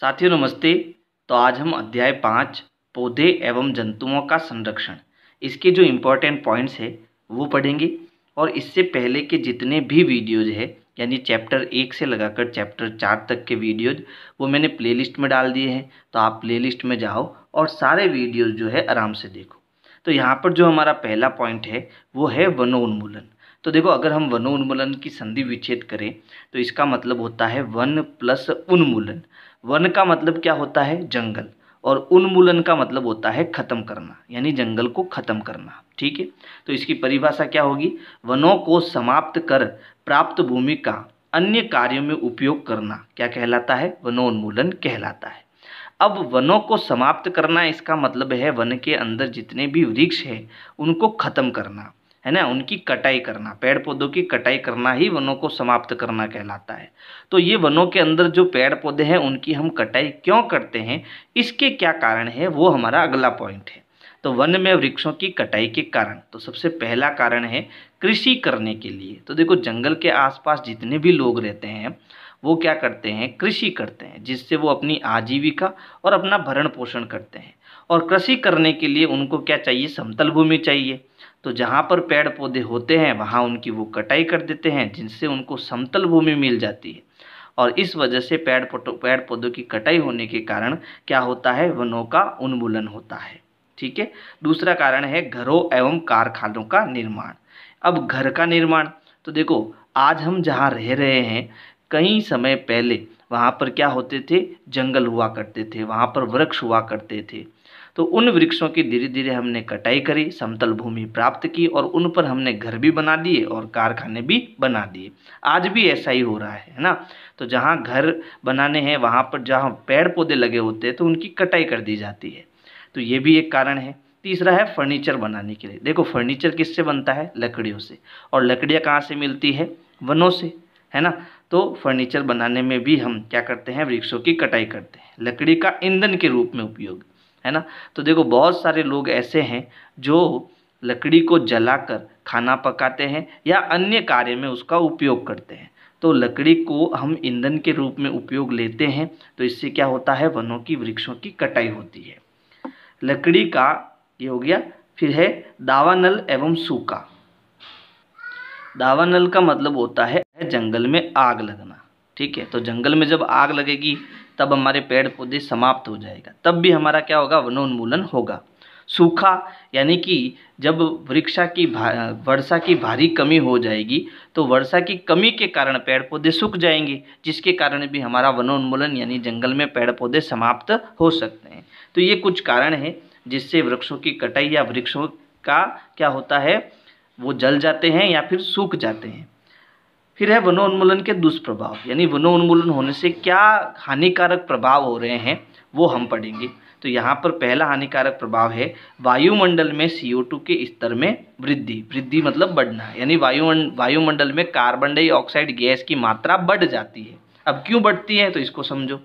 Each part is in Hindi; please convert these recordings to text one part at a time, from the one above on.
साथियों नमस्ते तो आज हम अध्याय पाँच पौधे एवं जंतुओं का संरक्षण इसके जो इम्पोर्टेंट पॉइंट्स है वो पढ़ेंगे और इससे पहले के जितने भी वीडियोज है यानी चैप्टर एक से लगाकर चैप्टर चार तक के वीडियोज वो मैंने प्लेलिस्ट में डाल दिए हैं तो आप प्लेलिस्ट में जाओ और सारे वीडियोज जो है आराम से देखो तो यहाँ पर जो हमारा पहला पॉइंट है वो है वनोन्मूलन तो देखो अगर हम वनोन्मूलन की संधि विच्छेद करें तो इसका मतलब होता है वन प्लस उन्मूलन वन का मतलब क्या होता है जंगल और उन्मूलन का मतलब होता है ख़त्म करना यानी जंगल को ख़त्म करना ठीक है तो इसकी परिभाषा क्या होगी वनों को समाप्त कर प्राप्त भूमि का अन्य कार्यों में उपयोग करना क्या कहलाता है वनोन्मूलन कहलाता है अब वनों को समाप्त करना इसका मतलब है वन के अंदर जितने भी वृक्ष हैं उनको ख़त्म करना है ना उनकी कटाई करना पेड़ पौधों की कटाई करना ही वनों को समाप्त करना कहलाता है तो ये वनों के अंदर जो पेड़ पौधे हैं उनकी हम कटाई क्यों करते हैं इसके क्या कारण है वो हमारा अगला पॉइंट है तो वन में वृक्षों की कटाई के कारण तो सबसे पहला कारण है कृषि करने के लिए तो देखो जंगल के आसपास जितने भी लोग रहते हैं वो क्या करते हैं कृषि करते हैं जिससे वो अपनी आजीविका और अपना भरण पोषण करते हैं और कृषि करने के लिए उनको क्या चाहिए समतल भूमि चाहिए तो जहाँ पर पेड़ पौधे होते हैं वहाँ उनकी वो कटाई कर देते हैं जिनसे उनको समतल भूमि मिल जाती है और इस वजह से पेड़ पेड़ पौधों की कटाई होने के कारण क्या होता है वनों का उन्मूलन होता है ठीक है दूसरा कारण है घरों एवं कारखानों का निर्माण अब घर का निर्माण तो देखो आज हम जहाँ रह रहे हैं कई समय पहले वहाँ पर क्या होते थे जंगल हुआ करते थे वहाँ पर वृक्ष हुआ करते थे तो उन वृक्षों की धीरे धीरे हमने कटाई करी समतल भूमि प्राप्त की और उन पर हमने घर भी बना दिए और कारखाने भी बना दिए आज भी ऐसा ही हो रहा है है ना तो जहाँ घर बनाने हैं वहाँ पर जहाँ पेड़ पौधे लगे होते हैं तो उनकी कटाई कर दी जाती है तो ये भी एक कारण है तीसरा है फर्नीचर बनाने के लिए देखो फर्नीचर किससे बनता है लकड़ियों से और लकड़ियाँ कहाँ से मिलती है वनों से है ना तो फर्नीचर बनाने में भी हम क्या करते हैं वृक्षों की कटाई करते हैं लकड़ी का ईंधन के रूप में उपयोग है ना तो देखो बहुत सारे लोग ऐसे हैं जो लकड़ी को जलाकर खाना पकाते हैं या अन्य कार्य में उसका उपयोग करते हैं तो लकड़ी को हम ईंधन के रूप में उपयोग लेते हैं तो इससे क्या होता है वनों की वृक्षों की कटाई होती है लकड़ी का ये हो गया फिर है दावानल एवं सूखा दावानल का मतलब होता है जंगल में आग लगना ठीक है तो जंगल में जब आग लगेगी तब हमारे पेड़ पौधे समाप्त हो जाएगा तब भी हमारा क्या होगा वनोन्मूलन होगा सूखा यानी कि जब वृक्षा की वर्षा की भारी कमी हो जाएगी तो वर्षा की कमी के कारण पेड़ पौधे सूख जाएंगे जिसके कारण भी हमारा वनोन्मूलन यानी जंगल में पेड़ पौधे समाप्त हो सकते हैं तो ये कुछ कारण है जिससे वृक्षों की कटाई या वृक्षों का क्या होता है वो जल जाते हैं या फिर सूख जाते हैं फिर है वनोन्मूलन के दुष्प्रभाव यानी वनोन्मूलन होने से क्या हानिकारक प्रभाव हो रहे हैं वो हम पढ़ेंगे तो यहाँ पर पहला हानिकारक प्रभाव है वायुमंडल में CO2 के स्तर में वृद्धि वृद्धि मतलब बढ़ना यानी वायु वायुमंडल में कार्बन डाइऑक्साइड गैस की मात्रा बढ़ जाती है अब क्यों बढ़ती है तो इसको समझो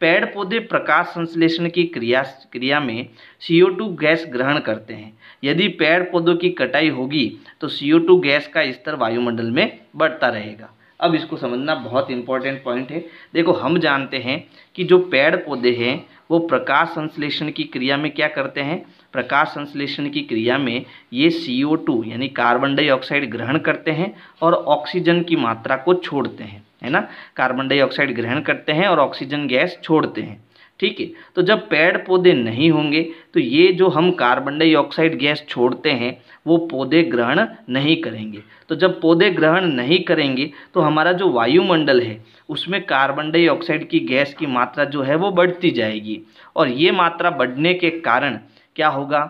पेड़ पौधे प्रकाश संश्लेषण की क्रिया क्रिया में सी ओ टू गैस ग्रहण करते हैं यदि पेड़ पौधों की कटाई होगी तो सी ओ टू गैस का स्तर वायुमंडल में बढ़ता रहेगा अब इसको समझना बहुत इंपॉर्टेंट पॉइंट है देखो हम जानते हैं कि जो पेड़ पौधे हैं वो प्रकाश संश्लेषण की क्रिया में क्या करते हैं प्रकाश संश्लेषण की क्रिया में ये सी ओ टू यानी कार्बन डाइऑक्साइड ग्रहण करते हैं और ऑक्सीजन की मात्रा को छोड़ते हैं है ना कार्बन डाइऑक्साइड ग्रहण करते हैं और ऑक्सीजन गैस छोड़ते हैं ठीक है तो जब पेड़ पौधे नहीं होंगे तो ये जो हम कार्बन डाइऑक्साइड गैस छोड़ते हैं वो पौधे ग्रहण नहीं करेंगे तो जब पौधे ग्रहण नहीं करेंगे तो हमारा जो वायुमंडल है उसमें कार्बन डाइऑक्साइड की गैस की मात्रा जो है वो बढ़ती जाएगी और ये मात्रा बढ़ने के कारण क्या होगा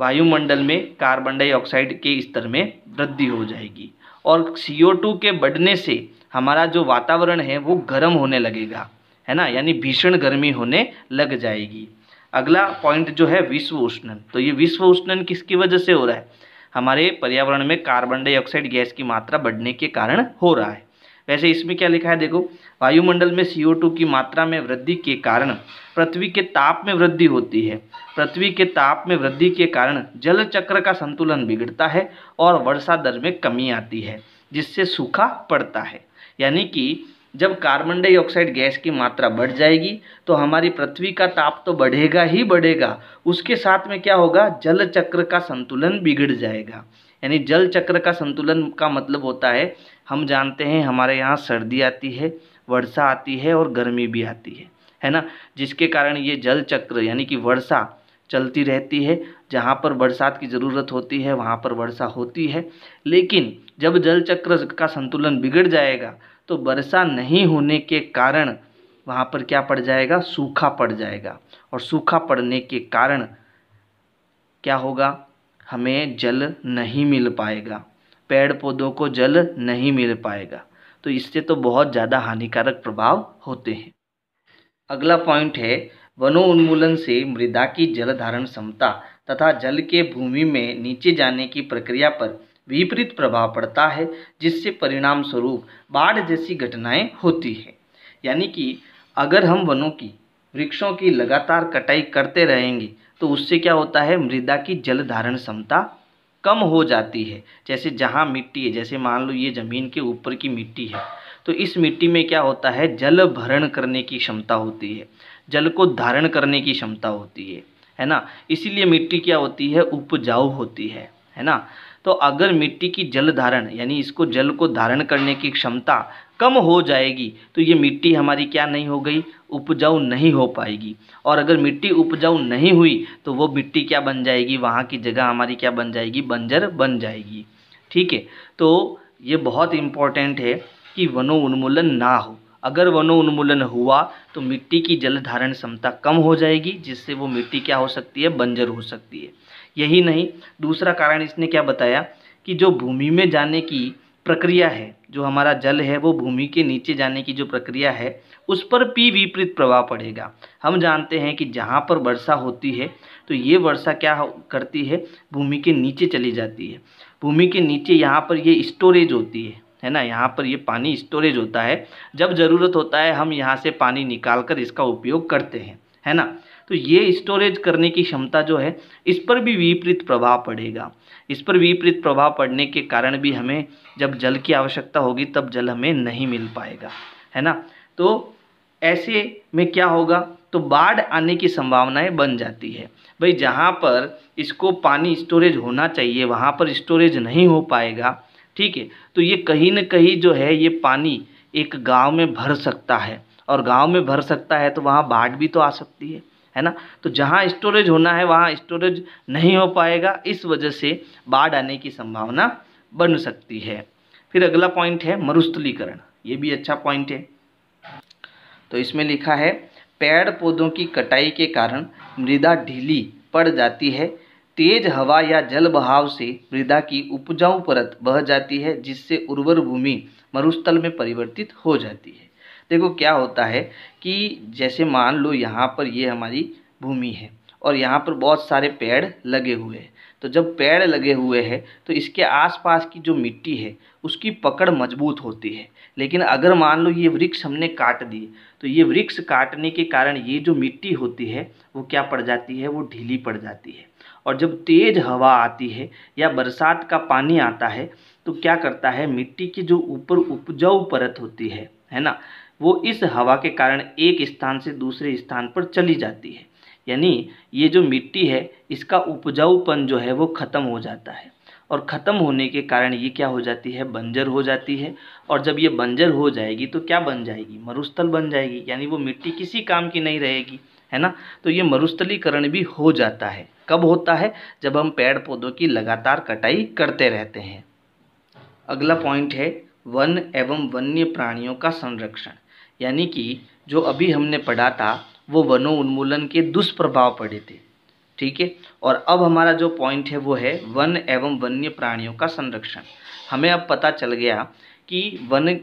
वायुमंडल में कार्बन डाइऑक्साइड के स्तर में वृद्धि हो जाएगी और टू के बढ़ने से हमारा जो वातावरण है वो गर्म होने लगेगा है ना यानी भीषण गर्मी होने लग जाएगी अगला पॉइंट जो है विश्व उष्णन तो ये विश्व उष्णन किसकी वजह से हो रहा है हमारे पर्यावरण में कार्बन डाइऑक्साइड गैस की मात्रा बढ़ने के कारण हो रहा है वैसे इसमें क्या लिखा है देखो वायुमंडल में सी की मात्रा में वृद्धि के कारण पृथ्वी के ताप में वृद्धि होती है पृथ्वी के ताप में वृद्धि के कारण जल चक्र का संतुलन बिगड़ता है और वर्षा दर में कमी आती है जिससे सूखा पड़ता है यानी कि जब कार्बन डाइऑक्साइड गैस की मात्रा बढ़ जाएगी तो हमारी पृथ्वी का ताप तो बढ़ेगा ही बढ़ेगा उसके साथ में क्या होगा जल चक्र का संतुलन बिगड़ जाएगा यानी जल चक्र का संतुलन का मतलब होता है हम जानते हैं हमारे यहाँ सर्दी आती है वर्षा आती है और गर्मी भी आती है है ना जिसके कारण ये जल चक्र यानी कि वर्षा चलती रहती है जहाँ पर बरसात की ज़रूरत होती है वहाँ पर वर्षा होती है लेकिन जब जल चक्र का संतुलन बिगड़ जाएगा तो वर्षा नहीं होने के कारण वहाँ पर क्या पड़ जाएगा सूखा पड़ जाएगा और सूखा पड़ने के कारण क्या होगा हमें जल नहीं मिल पाएगा पेड़ पौधों को जल नहीं मिल पाएगा तो इससे तो बहुत ज़्यादा हानिकारक प्रभाव होते हैं अगला पॉइंट है वनोन्मूलन से मृदा की जल धारण क्षमता तथा जल के भूमि में नीचे जाने की प्रक्रिया पर विपरीत प्रभाव पड़ता है जिससे परिणाम स्वरूप बाढ़ जैसी घटनाएं होती है यानी कि अगर हम वनों की वृक्षों की लगातार कटाई करते रहेंगे तो उससे क्या होता है मृदा की जल धारण क्षमता कम हो जाती है जैसे जहाँ मिट्टी है जैसे मान लो ये ज़मीन के ऊपर की मिट्टी है तो इस मिट्टी में क्या होता है जल भरण करने की क्षमता होती है जल को धारण करने की क्षमता होती है है ना इसीलिए मिट्टी क्या होती है उपजाऊ होती है है ना तो अगर मिट्टी की जल धारण यानी इसको जल को धारण करने की क्षमता कम हो जाएगी तो ये मिट्टी हमारी क्या नहीं हो गई उपजाऊ नहीं हो पाएगी और अगर मिट्टी उपजाऊ नहीं हुई तो वो मिट्टी क्या बन जाएगी वहाँ की जगह हमारी क्या बन जाएगी बंजर बन जाएगी ठीक है तो ये बहुत इम्पॉर्टेंट है कि वनोन्मूलन ना हो अगर वनोन्मूलन हुआ तो मिट्टी की जल धारण क्षमता कम हो जाएगी जिससे वो मिट्टी क्या हो सकती है बंजर हो सकती है यही नहीं दूसरा कारण इसने क्या बताया कि जो भूमि में जाने की प्रक्रिया है जो हमारा जल है वो भूमि के नीचे जाने की जो प्रक्रिया है उस पर भी विपरीत प्रभाव पड़ेगा हम जानते हैं कि जहाँ पर वर्षा होती है तो ये वर्षा क्या करती है भूमि के नीचे चली जाती है भूमि के नीचे यहाँ पर ये स्टोरेज होती है है ना यहाँ पर ये पानी स्टोरेज होता है जब ज़रूरत होता है हम यहाँ से पानी निकाल कर इसका उपयोग करते हैं है ना तो ये स्टोरेज करने की क्षमता जो है इस पर भी विपरीत प्रभाव पड़ेगा इस पर विपरीत प्रभाव पड़ने के कारण भी हमें जब जल की आवश्यकता होगी तब जल हमें नहीं मिल पाएगा है ना तो ऐसे में क्या होगा तो बाढ़ आने की संभावनाएं बन जाती है भाई जहाँ पर इसको पानी स्टोरेज होना चाहिए वहाँ पर स्टोरेज नहीं हो पाएगा ठीक है तो ये कहीं ना कहीं जो है ये पानी एक गाँव में भर सकता है और गाँव में भर सकता है तो वहाँ बाढ़ भी तो आ सकती है है ना तो जहाँ स्टोरेज होना है वहाँ स्टोरेज नहीं हो पाएगा इस वजह से बाढ़ आने की संभावना बन सकती है फिर अगला पॉइंट है मरुस्थलीकरण ये भी अच्छा पॉइंट है तो इसमें लिखा है पेड़ पौधों की कटाई के कारण मृदा ढीली पड़ जाती है तेज हवा या जल बहाव से मृदा की उपजाऊ परत बह जाती है जिससे उर्वर भूमि मरुस्थल में परिवर्तित हो जाती है देखो क्या होता है कि जैसे मान लो यहाँ पर ये हमारी भूमि है और यहाँ पर बहुत सारे पेड़ लगे हुए हैं तो जब पेड़ लगे हुए हैं तो इसके आसपास की जो मिट्टी है उसकी पकड़ मजबूत होती है लेकिन अगर मान लो ये वृक्ष हमने काट दिए तो ये वृक्ष काटने के कारण ये जो मिट्टी होती है वो क्या पड़ जाती है वो ढीली पड़ जाती है और जब तेज़ हवा आती है या बरसात का पानी आता है तो क्या करता है मिट्टी की जो ऊपर उपजाऊ परत होती है है ना वो इस हवा के कारण एक स्थान से दूसरे स्थान पर चली जाती है यानी ये जो मिट्टी है इसका उपजाऊपन जो है वो ख़त्म हो जाता है और ख़त्म होने के कारण ये क्या हो जाती है बंजर हो जाती है और जब ये बंजर हो जाएगी तो क्या बन जाएगी मरुस्थल बन जाएगी यानी वो मिट्टी किसी काम की नहीं रहेगी है ना तो ये मरुस्थलीकरण भी हो जाता है कब होता है जब हम पेड़ पौधों की लगातार कटाई करते रहते हैं अगला पॉइंट है वन एवं वन्य प्राणियों का संरक्षण यानी कि जो अभी हमने पढ़ा था वो वनों उन्मूलन के दुष्प्रभाव पड़े थे ठीक है और अब हमारा जो पॉइंट है वो है वन एवं वन्य प्राणियों का संरक्षण हमें अब पता चल गया कि वन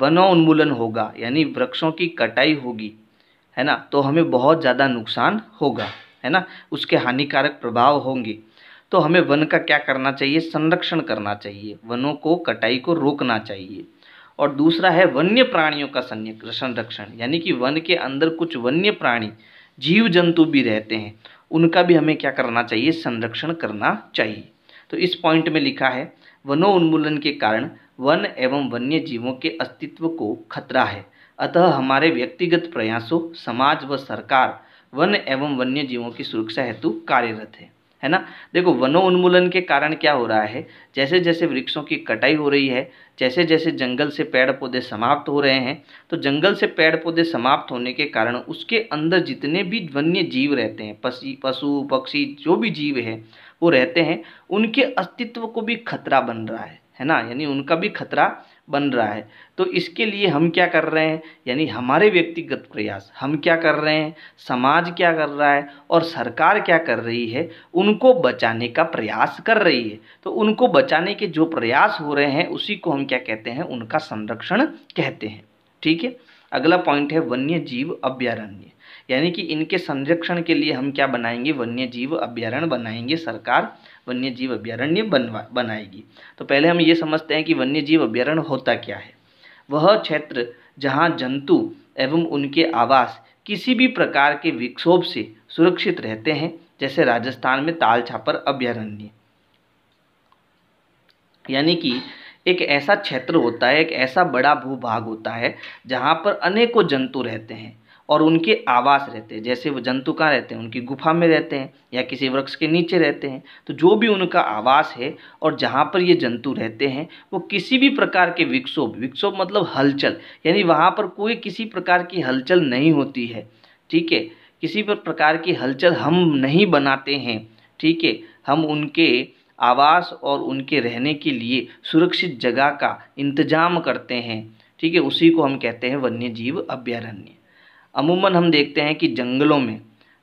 वनों उन्मूलन होगा यानी वृक्षों की कटाई होगी है ना तो हमें बहुत ज़्यादा नुकसान होगा है ना उसके हानिकारक प्रभाव होंगे तो हमें वन का क्या करना चाहिए संरक्षण करना चाहिए वनों को कटाई को रोकना चाहिए और दूसरा है वन्य प्राणियों का संरक्षण यानी कि वन के अंदर कुछ वन्य प्राणी जीव जंतु भी रहते हैं उनका भी हमें क्या करना चाहिए संरक्षण करना चाहिए तो इस पॉइंट में लिखा है वनो उन्मूलन के कारण वन एवं वन्य जीवों के अस्तित्व को खतरा है अतः हमारे व्यक्तिगत प्रयासों समाज व सरकार वन एवं वन्य जीवों की सुरक्षा हेतु कार्यरत है है ना देखो उन्मूलन के कारण क्या हो रहा है जैसे जैसे वृक्षों की कटाई हो रही है जैसे जैसे जंगल से पेड़ पौधे समाप्त हो रहे हैं तो जंगल से पेड़ पौधे समाप्त होने के कारण उसके अंदर जितने भी वन्य जीव रहते हैं पशु पक्षी जो भी जीव है वो रहते हैं उनके अस्तित्व को भी खतरा बन रहा है है ना यानी उनका भी खतरा बन रहा है तो इसके लिए हम क्या कर रहे हैं यानी हमारे व्यक्तिगत प्रयास हम क्या कर रहे हैं समाज क्या कर रहा है और सरकार क्या कर रही है उनको बचाने का प्रयास कर रही है तो उनको बचाने के जो प्रयास हो रहे हैं उसी को हम क्या कहते हैं उनका संरक्षण कहते हैं ठीक है अगला पॉइंट है वन्य जीव अभ्यारण्य यानी कि इनके संरक्षण के लिए हम क्या बनाएंगे वन्य जीव अभ्यारण्य बनाएंगे सरकार वन्य जीव अभ्यारण्य बनवा बनाएगी तो पहले हम ये समझते हैं कि वन्य जीव अभ्यारण्य होता क्या है वह क्षेत्र जहाँ जंतु एवं उनके आवास किसी भी प्रकार के विक्षोभ से सुरक्षित रहते हैं जैसे राजस्थान में ताल छापर अभ्यारण्य यानी कि एक ऐसा क्षेत्र होता है एक ऐसा बड़ा भूभाग होता है जहाँ पर अनेकों जंतु रहते हैं और उनके आवास रहते हैं जैसे वो जंतु कहाँ रहते हैं उनकी गुफा में रहते हैं या किसी वृक्ष के नीचे रहते हैं तो जो भी उनका आवास है और जहाँ पर ये जंतु रहते हैं वो किसी भी प्रकार के विक्षोभ विक्षोभ मतलब हलचल यानी वहाँ पर कोई किसी प्रकार की हलचल नहीं होती है ठीक है किसी पर प्रकार की हलचल हम नहीं बनाते हैं ठीक है हम उनके आवास और उनके रहने के लिए सुरक्षित जगह का इंतजाम करते हैं ठीक है उसी को हम कहते हैं वन्य जीव अभ्यारण्य अमूमन हम देखते हैं कि जंगलों में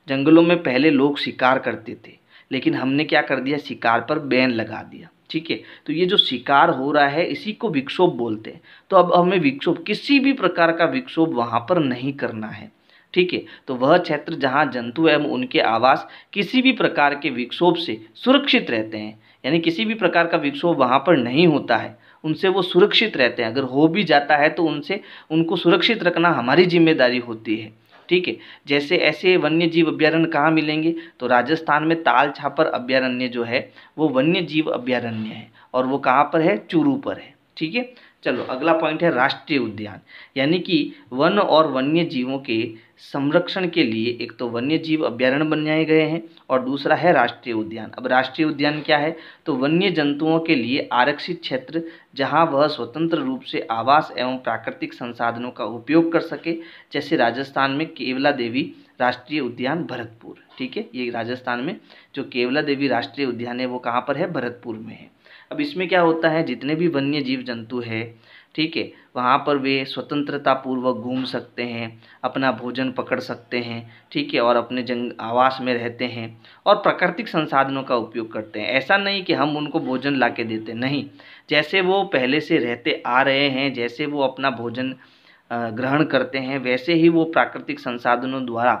जंगलों में पहले लोग शिकार करते थे लेकिन हमने क्या कर दिया शिकार पर बैन लगा दिया ठीक है तो ये जो शिकार हो रहा है इसी को विक्षोभ बोलते हैं तो अब हमें विक्षोभ किसी भी प्रकार का विक्षोभ वहाँ पर नहीं करना है ठीक है तो वह क्षेत्र जहाँ जंतु एवं उनके आवास किसी भी प्रकार के विक्षोभ से सुरक्षित रहते हैं यानी किसी भी प्रकार का विक्षोभ वहाँ पर नहीं होता है उनसे वो सुरक्षित रहते हैं अगर हो भी जाता है तो उनसे उनको सुरक्षित रखना हमारी जिम्मेदारी होती है ठीक है जैसे ऐसे वन्य जीव अभ्यारण्य कहाँ मिलेंगे तो राजस्थान में ताल छापर अभ्यारण्य जो है वो वन्य जीव अभ्यारण्य है और वो कहाँ पर है चूरू पर है ठीक है चलो अगला पॉइंट है राष्ट्रीय उद्यान यानी कि वन और वन्य जीवों के संरक्षण के लिए एक तो वन्य जीव अभ्यारण्य बनाए गए हैं और दूसरा है राष्ट्रीय उद्यान अब राष्ट्रीय उद्यान क्या है तो वन्य जंतुओं के लिए आरक्षित क्षेत्र जहां वह स्वतंत्र रूप से आवास एवं प्राकृतिक संसाधनों का उपयोग कर सके जैसे राजस्थान में केवला देवी राष्ट्रीय उद्यान भरतपुर ठीक है ये राजस्थान में जो केवला देवी राष्ट्रीय उद्यान है वो कहाँ पर है भरतपुर में है अब इसमें क्या होता है जितने भी वन्य जीव जंतु है ठीक है वहाँ पर वे स्वतंत्रता पूर्वक घूम सकते हैं अपना भोजन पकड़ सकते हैं ठीक है और अपने जंग आवास में रहते हैं और प्राकृतिक संसाधनों का उपयोग करते हैं ऐसा नहीं कि हम उनको भोजन ला के देते नहीं जैसे वो पहले से रहते आ रहे हैं जैसे वो अपना भोजन ग्रहण करते हैं वैसे ही वो प्राकृतिक संसाधनों द्वारा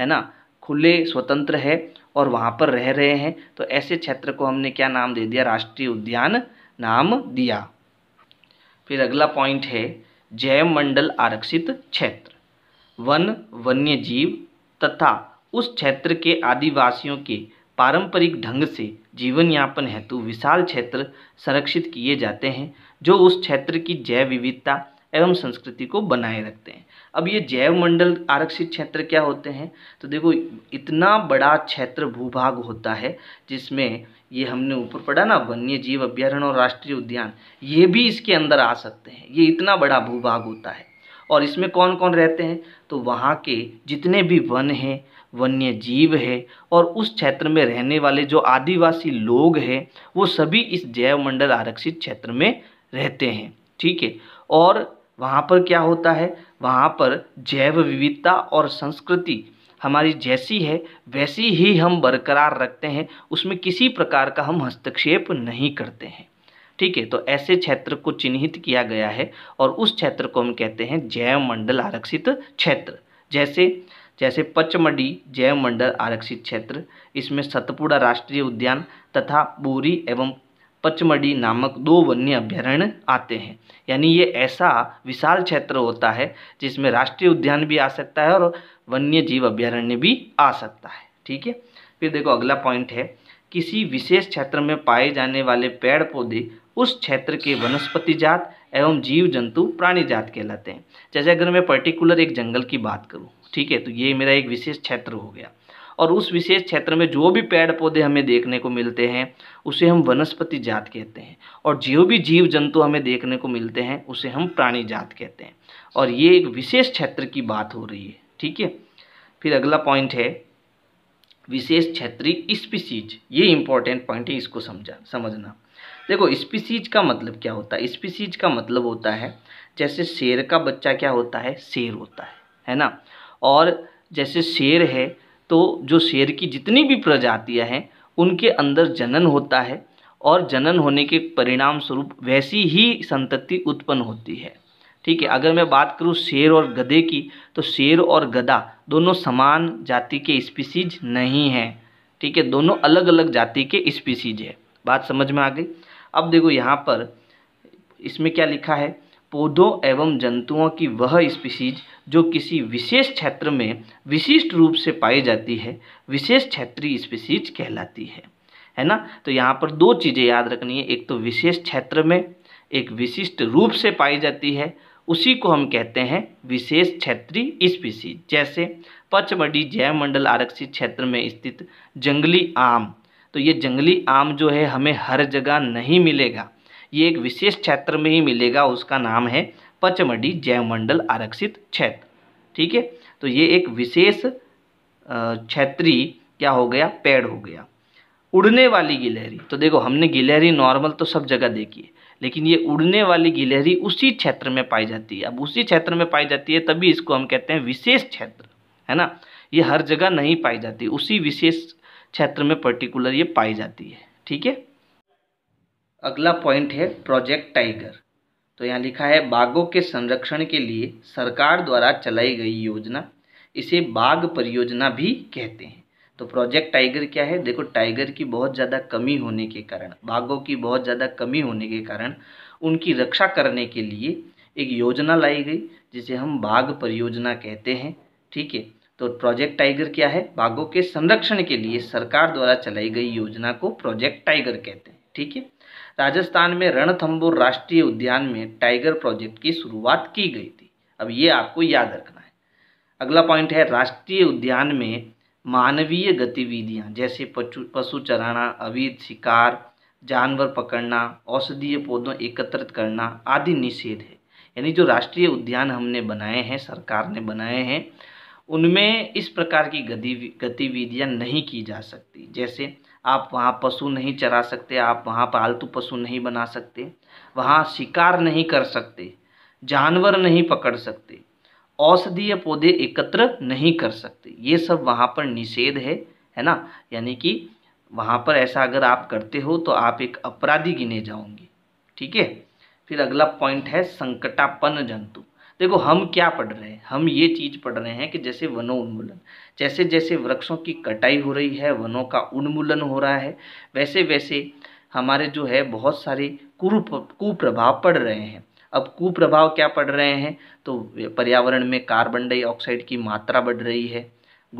है ना खुले स्वतंत्र है और वहाँ पर रह रहे हैं तो ऐसे क्षेत्र को हमने क्या नाम दे दिया राष्ट्रीय उद्यान नाम दिया फिर अगला पॉइंट है जैव मंडल आरक्षित क्षेत्र वन वन्य जीव तथा उस क्षेत्र के आदिवासियों के पारंपरिक ढंग से जीवन यापन हेतु विशाल क्षेत्र संरक्षित किए जाते हैं जो उस क्षेत्र की जैव विविधता एवं संस्कृति को बनाए रखते हैं अब ये जैव मंडल आरक्षित क्षेत्र क्या होते हैं तो देखो इतना बड़ा क्षेत्र भूभाग होता है जिसमें ये हमने ऊपर पढ़ा ना वन्य जीव अभ्यारण्य और राष्ट्रीय उद्यान ये भी इसके अंदर आ सकते हैं ये इतना बड़ा भूभाग होता है और इसमें कौन कौन रहते हैं तो वहाँ के जितने भी वन हैं वन्य जीव है और उस क्षेत्र में रहने वाले जो आदिवासी लोग हैं वो सभी इस जैव मंडल आरक्षित क्षेत्र में रहते हैं ठीक है और वहाँ पर क्या होता है वहाँ पर जैव विविधता और संस्कृति हमारी जैसी है वैसी ही हम बरकरार रखते हैं उसमें किसी प्रकार का हम हस्तक्षेप नहीं करते हैं ठीक है तो ऐसे क्षेत्र को चिन्हित किया गया है और उस क्षेत्र को हम कहते हैं जैव मंडल आरक्षित क्षेत्र जैसे जैसे पचमढ़ी जैव मंडल आरक्षित क्षेत्र इसमें सतपुड़ा राष्ट्रीय उद्यान तथा बोरी एवं पचमढ़ी नामक दो वन्य अभ्यारण्य आते हैं यानी ये ऐसा विशाल क्षेत्र होता है जिसमें राष्ट्रीय उद्यान भी आ सकता है और वन्य जीव अभ्यारण्य भी आ सकता है ठीक है फिर देखो अगला पॉइंट है किसी विशेष क्षेत्र में पाए जाने वाले पेड़ पौधे उस क्षेत्र के वनस्पति जात एवं जीव जंतु प्राणी जात कहलाते हैं जैसे अगर मैं पर्टिकुलर एक जंगल की बात करूँ ठीक है तो ये मेरा एक विशेष क्षेत्र हो गया और उस विशेष क्षेत्र में जो भी पेड़ पौधे हमें देखने को मिलते हैं उसे हम वनस्पति जात कहते हैं और जो भी जीव जंतु हमें देखने को मिलते हैं उसे हम प्राणी जात कहते हैं और ये एक विशेष क्षेत्र की बात हो रही है ठीक है फिर अगला पॉइंट है विशेष क्षेत्रीय स्पीसीज ये इंपॉर्टेंट पॉइंट है इसको समझा समझना देखो स्पीसीज का मतलब क्या होता है स्पीसीज का मतलब होता है जैसे शेर का बच्चा क्या होता है शेर होता है है ना और जैसे शेर है तो जो शेर की जितनी भी प्रजातियाँ हैं उनके अंदर जनन होता है और जनन होने के परिणाम स्वरूप वैसी ही संतति उत्पन्न होती है ठीक है अगर मैं बात करूँ शेर और गधे की तो शेर और गधा दोनों समान जाति के स्पीसीज नहीं हैं ठीक है दोनों अलग अलग जाति के स्पीसीज है बात समझ में आ गई अब देखो यहाँ पर इसमें क्या लिखा है पौधों एवं जंतुओं की वह स्पीसीज जो किसी विशेष क्षेत्र में विशिष्ट रूप से पाई जाती है विशेष क्षेत्रीय स्पीसीज कहलाती है है ना तो यहाँ पर दो चीज़ें याद रखनी है एक तो विशेष क्षेत्र में एक विशिष्ट रूप से पाई जाती है उसी को हम कहते हैं विशेष क्षेत्रीय स्पीसीज जैसे पचमढ़ी मंडल आरक्षित क्षेत्र में स्थित जंगली आम तो ये जंगली आम जो है हमें हर जगह नहीं मिलेगा ये एक विशेष क्षेत्र में ही मिलेगा उसका नाम है पचमढ़ी जैवमंडल आरक्षित क्षेत्र ठीक है तो ये एक विशेष क्षेत्रीय क्या हो गया पेड़ हो गया उड़ने वाली गिलहरी तो देखो हमने गिलहरी नॉर्मल तो सब जगह देखी है लेकिन ये उड़ने वाली गिलहरी उसी क्षेत्र में पाई जाती है अब उसी क्षेत्र में पाई जाती है तभी इसको हम कहते हैं विशेष क्षेत्र है ना ये हर जगह नहीं पाई जाती उसी विशेष क्षेत्र में पर्टिकुलर ये पाई जाती है ठीक है अगला पॉइंट है प्रोजेक्ट टाइगर तो यहाँ लिखा है बाघों के संरक्षण के लिए सरकार द्वारा चलाई गई योजना इसे बाघ परियोजना भी कहते हैं तो प्रोजेक्ट टाइगर क्या है देखो टाइगर की बहुत ज़्यादा कमी होने के कारण बाघों की बहुत ज़्यादा कमी होने के कारण उनकी रक्षा करने के लिए एक योजना लाई गई जिसे हम बाघ परियोजना कहते हैं ठीक है तो प्रोजेक्ट टाइगर क्या है बाघों के संरक्षण के लिए सरकार द्वारा चलाई गई योजना को प्रोजेक्ट टाइगर कहते हैं ठीक है राजस्थान में रणथंबोर राष्ट्रीय उद्यान में टाइगर प्रोजेक्ट की शुरुआत की गई थी अब ये आपको याद रखना है अगला पॉइंट है राष्ट्रीय उद्यान में मानवीय गतिविधियां जैसे पशु चराना अवैध शिकार जानवर पकड़ना औषधीय पौधों एकत्रित करना आदि निषेध है यानी जो राष्ट्रीय उद्यान हमने बनाए हैं सरकार ने बनाए हैं उनमें इस प्रकार की गतिविधियां नहीं की जा सकती जैसे आप वहाँ पशु नहीं चरा सकते आप वहाँ पालतू पशु नहीं बना सकते वहाँ शिकार नहीं कर सकते जानवर नहीं पकड़ सकते औषधीय पौधे एकत्र नहीं कर सकते ये सब वहाँ पर निषेध है है ना यानी कि वहाँ पर ऐसा अगर आप करते हो तो आप एक अपराधी गिने जाओगे ठीक है फिर अगला पॉइंट है संकटापन जंतु देखो हम क्या पढ़ रहे हैं हम ये चीज़ पढ़ रहे हैं कि जैसे वनों उन्मूलन जैसे जैसे वृक्षों की कटाई हो रही है वनों का उन्मूलन हो रहा है वैसे वैसे हमारे जो है बहुत सारे कुरूप कुप्रभाव पड़ रहे हैं अब कुप्रभाव क्या पड़ रहे हैं तो पर्यावरण में कार्बन डाइऑक्साइड की मात्रा बढ़ रही है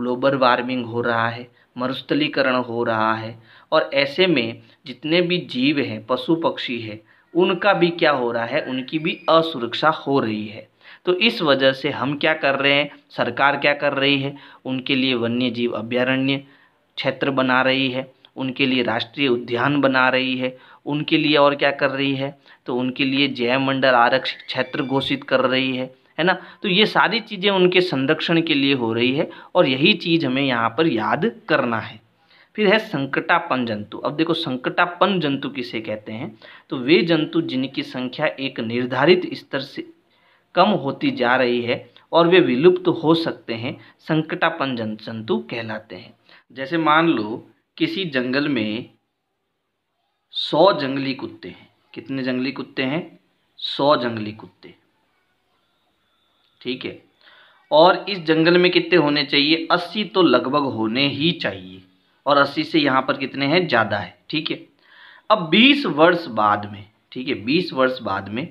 ग्लोबल वार्मिंग हो रहा है मरुस्थलीकरण हो रहा है और ऐसे में जितने भी जीव हैं पशु पक्षी हैं उनका भी क्या हो रहा है उनकी भी असुरक्षा हो रही है तो इस वजह से हम क्या कर रहे हैं सरकार क्या कर रही है उनके लिए वन्य जीव अभ्यारण्य क्षेत्र बना रही है उनके लिए राष्ट्रीय उद्यान बना रही है उनके लिए और क्या कर रही है तो उनके लिए जैव मंडल आरक्षित क्षेत्र घोषित कर रही है है ना तो ये सारी चीज़ें उनके संरक्षण के लिए हो रही है और यही चीज़ हमें यहाँ पर याद करना है फिर है संकटापन जंतु अब देखो संकटापन जंतु किसे कहते हैं तो वे जंतु जिनकी संख्या एक निर्धारित स्तर से कम होती जा रही है और वे विलुप्त हो सकते हैं संकटापन जंतु कहलाते हैं जैसे मान लो किसी जंगल में सौ जंगली कुत्ते हैं कितने जंगली कुत्ते हैं सौ जंगली कुत्ते ठीक है और इस जंगल में कितने होने चाहिए अस्सी तो लगभग होने ही चाहिए और अस्सी से यहाँ पर कितने हैं ज़्यादा है ठीक है अब बीस वर्ष बाद में ठीक है बीस वर्ष बाद में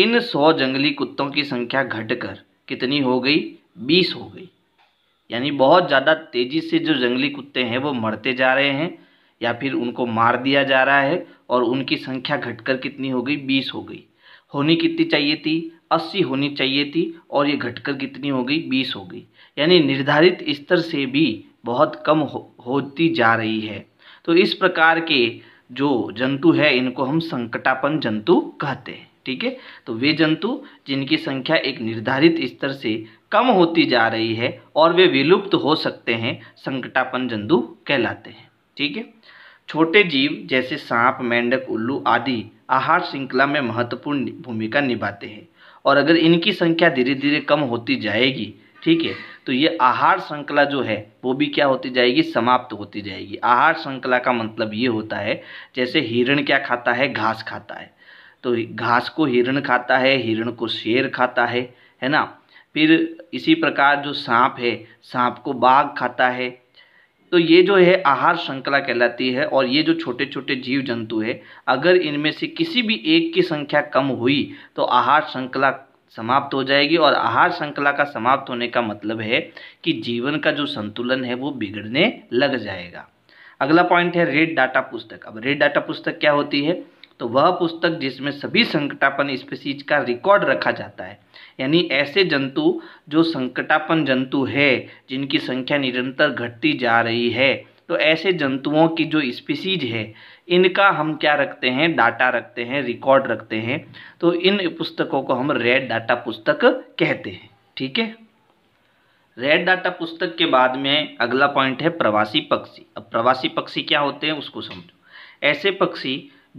इन सौ जंगली कुत्तों की संख्या घटकर कितनी हो गई बीस हो गई यानी बहुत ज़्यादा तेज़ी से जो जंगली कुत्ते हैं वो मरते जा रहे हैं या फिर उनको मार दिया जा रहा है और उनकी संख्या घटकर कितनी हो गई बीस हो गई होनी कितनी चाहिए थी अस्सी होनी चाहिए थी और ये घटकर कितनी हो गई बीस हो गई यानी निर्धारित स्तर से भी बहुत कम हो, होती जा रही है तो इस प्रकार के जो जंतु है इनको हम संकटापन जंतु कहते हैं ठीक है तो वे जंतु जिनकी संख्या एक निर्धारित स्तर से कम होती जा रही है और वे विलुप्त हो सकते हैं संकटापन जंतु कहलाते हैं ठीक है छोटे जीव जैसे सांप मेंढक उल्लू आदि आहार श्रृंखला में महत्वपूर्ण भूमिका निभाते हैं और अगर इनकी संख्या धीरे धीरे कम होती जाएगी ठीक है तो ये आहार श्रृंखला जो है वो भी क्या होती जाएगी समाप्त होती जाएगी आहार श्रृंखला का मतलब ये होता है जैसे हिरण क्या खाता है घास खाता है तो घास को हिरण खाता है हिरण को शेर खाता है है ना फिर इसी प्रकार जो सांप है सांप को बाघ खाता है तो ये जो है आहार श्रृंखला कहलाती है और ये जो छोटे छोटे जीव जंतु है अगर इनमें से किसी भी एक की संख्या कम हुई तो आहार श्रृंखला समाप्त हो जाएगी और आहार श्रृंखला का समाप्त होने का मतलब है कि जीवन का जो संतुलन है वो बिगड़ने लग जाएगा अगला पॉइंट है रेड डाटा पुस्तक अब रेड डाटा पुस्तक क्या होती है तो वह पुस्तक जिसमें सभी संकटापन स्पीसीज का रिकॉर्ड रखा जाता है यानी ऐसे जंतु जो संकटापन जंतु है जिनकी संख्या निरंतर घटती जा रही है तो ऐसे जंतुओं की जो स्पीसीज है इनका हम क्या रखते हैं डाटा रखते हैं रिकॉर्ड रखते हैं तो इन पुस्तकों को हम रेड डाटा पुस्तक कहते हैं ठीक है रेड डाटा पुस्तक के बाद में अगला पॉइंट है प्रवासी पक्षी अब प्रवासी पक्षी क्या होते हैं उसको समझो ऐसे पक्षी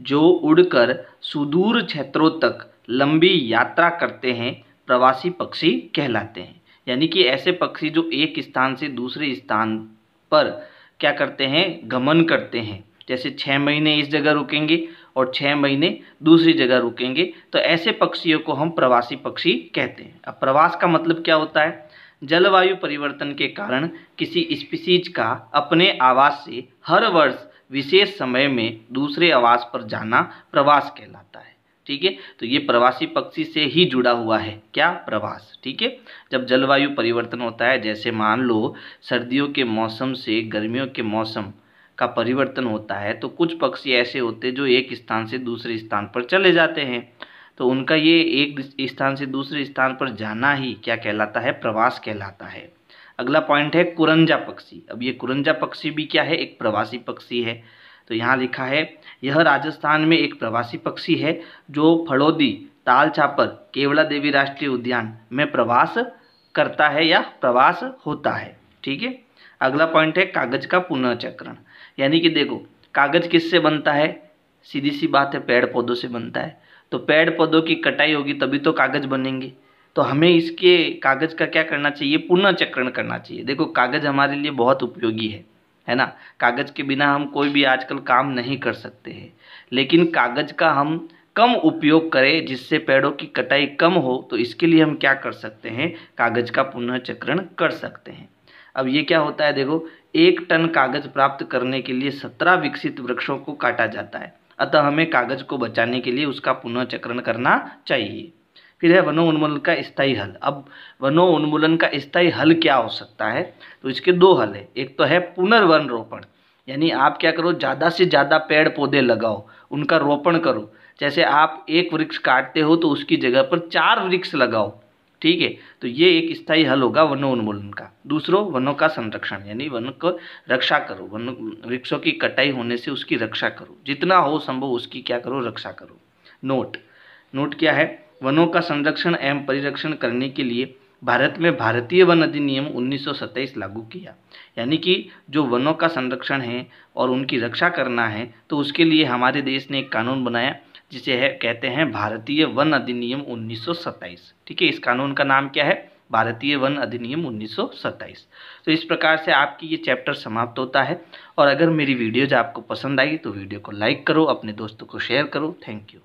जो उड़कर सुदूर क्षेत्रों तक लंबी यात्रा करते हैं प्रवासी पक्षी कहलाते हैं यानी कि ऐसे पक्षी जो एक स्थान से दूसरे स्थान पर क्या करते हैं गमन करते हैं जैसे छः महीने इस जगह रुकेंगे और छः महीने दूसरी जगह रुकेंगे तो ऐसे पक्षियों को हम प्रवासी पक्षी कहते हैं अब प्रवास का मतलब क्या होता है जलवायु परिवर्तन के कारण किसी स्पीसीज का अपने आवास से हर वर्ष विशेष समय में दूसरे आवास पर जाना प्रवास कहलाता है ठीक है तो ये प्रवासी पक्षी से ही जुड़ा हुआ है क्या प्रवास ठीक है जब जलवायु परिवर्तन होता है जैसे मान लो सर्दियों के मौसम से गर्मियों के मौसम का परिवर्तन होता है तो कुछ पक्षी ऐसे होते जो एक स्थान से दूसरे स्थान पर चले जाते हैं तो उनका ये एक स्थान से दूसरे स्थान पर जाना ही क्या कहलाता है प्रवास कहलाता है अगला पॉइंट है कुरंजा पक्षी अब ये कुरंजा पक्षी भी क्या है एक प्रवासी पक्षी है तो यहाँ लिखा है यह राजस्थान में एक प्रवासी पक्षी है जो फड़ोदी ताल छापर केवला देवी राष्ट्रीय उद्यान में प्रवास करता है या प्रवास होता है ठीक है अगला पॉइंट है कागज का पुनर्चक्रण यानी कि देखो कागज किससे बनता है सीधी सी बात है पेड़ पौधों से बनता है तो पेड़ पौधों की कटाई होगी तभी तो कागज बनेंगे तो हमें इसके कागज़ का क्या करना चाहिए पुनर्चक्रण करना चाहिए देखो कागज़ हमारे लिए बहुत उपयोगी है है ना कागज़ के बिना हम कोई भी आजकल काम नहीं कर सकते हैं लेकिन कागज़ का हम कम उपयोग करें जिससे पेड़ों की कटाई कम हो तो इसके लिए हम क्या कर सकते हैं कागज़ का पुनर्चक्रण कर सकते हैं अब ये क्या होता है देखो एक टन कागज़ प्राप्त करने के लिए सत्रह विकसित वृक्षों को काटा जाता है अतः हमें कागज़ को बचाने के लिए उसका पुनर्चक्रण करना चाहिए फिर है वनोन्मूलन का स्थायी हल अब वनोन्मूलन का स्थायी हल क्या हो सकता है तो इसके दो हल है एक तो है पुनर्वन रोपण यानी आप क्या करो ज़्यादा से ज़्यादा पेड़ पौधे लगाओ उनका रोपण करो जैसे आप एक वृक्ष काटते हो तो उसकी जगह पर चार वृक्ष लगाओ ठीक है तो ये एक स्थायी हल होगा वनोन्मूलन का दूसरों वनों का संरक्षण यानी वन को रक्षा करो वन वृक्षों की कटाई होने से उसकी रक्षा करो जितना हो संभव उसकी क्या करो रक्षा करो नोट नोट क्या है वनों का संरक्षण एवं परिरक्षण करने के लिए भारत में भारतीय वन अधिनियम 1927 लागू किया यानी कि जो वनों का संरक्षण है और उनकी रक्षा करना है तो उसके लिए हमारे देश ने एक कानून बनाया जिसे है कहते हैं भारतीय वन अधिनियम 1927 ठीक है इस कानून का नाम क्या है भारतीय वन अधिनियम 1927 तो इस प्रकार से आपकी ये चैप्टर समाप्त होता है और अगर मेरी वीडियोज आपको पसंद आई तो वीडियो को लाइक करो अपने दोस्तों को शेयर करो थैंक यू